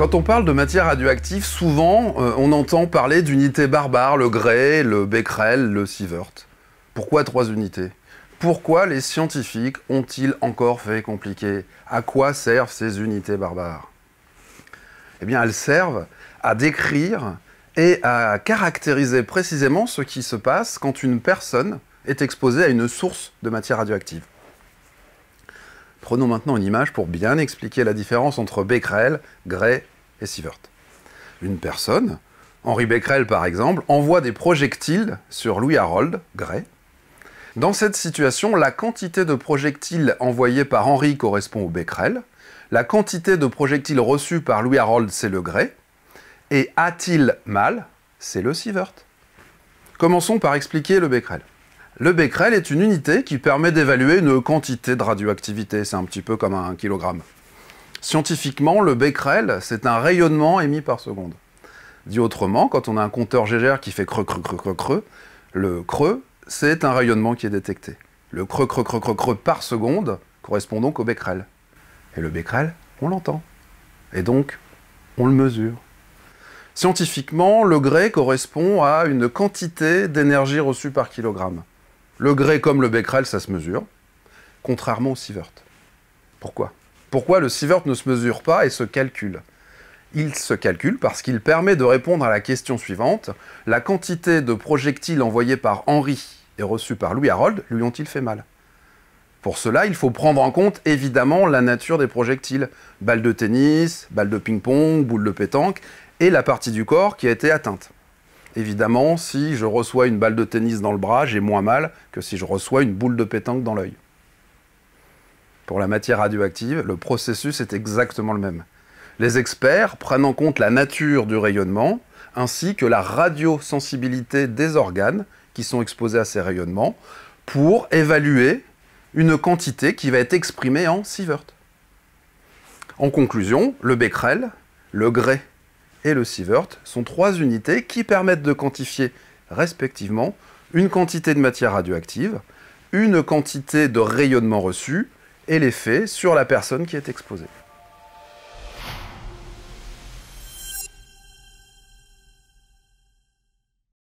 Quand on parle de matière radioactive, souvent euh, on entend parler d'unités barbares, le Gray, le Becquerel, le Sievert. Pourquoi trois unités Pourquoi les scientifiques ont-ils encore fait compliquer À quoi servent ces unités barbares Eh bien, elles servent à décrire et à caractériser précisément ce qui se passe quand une personne est exposée à une source de matière radioactive. Prenons maintenant une image pour bien expliquer la différence entre Becquerel, Gray et Sievert. Une personne, Henri Becquerel par exemple, envoie des projectiles sur Louis Harold, Gray. Dans cette situation, la quantité de projectiles envoyés par Henri correspond au Becquerel, la quantité de projectiles reçus par Louis Harold, c'est le Gray, et a-t-il mal, c'est le Sievert. Commençons par expliquer le Becquerel. Le becquerel est une unité qui permet d'évaluer une quantité de radioactivité. C'est un petit peu comme un kilogramme. Scientifiquement, le becquerel, c'est un rayonnement émis par seconde. Dit autrement, quand on a un compteur GGR qui fait creux, creux, creux, creux, creux, le creux, c'est un rayonnement qui est détecté. Le creux, creux, creux, creux, creux par seconde correspond donc au becquerel. Et le becquerel, on l'entend. Et donc, on le mesure. Scientifiquement, le gré correspond à une quantité d'énergie reçue par kilogramme. Le gré comme le becquerel, ça se mesure, contrairement au sievert. Pourquoi Pourquoi le sievert ne se mesure pas et se calcule Il se calcule parce qu'il permet de répondre à la question suivante la quantité de projectiles envoyés par Henri et reçus par Louis Harold lui ont-ils fait mal pour cela, il faut prendre en compte évidemment la nature des projectiles. Balles de tennis, balles de ping-pong, boules de pétanque, et la partie du corps qui a été atteinte. Évidemment, si je reçois une balle de tennis dans le bras, j'ai moins mal que si je reçois une boule de pétanque dans l'œil. Pour la matière radioactive, le processus est exactement le même. Les experts prennent en compte la nature du rayonnement ainsi que la radiosensibilité des organes qui sont exposés à ces rayonnements pour évaluer une quantité qui va être exprimée en sievert. En conclusion, le becquerel, le grès, et le sievert sont trois unités qui permettent de quantifier respectivement une quantité de matière radioactive, une quantité de rayonnement reçu et l'effet sur la personne qui est exposée.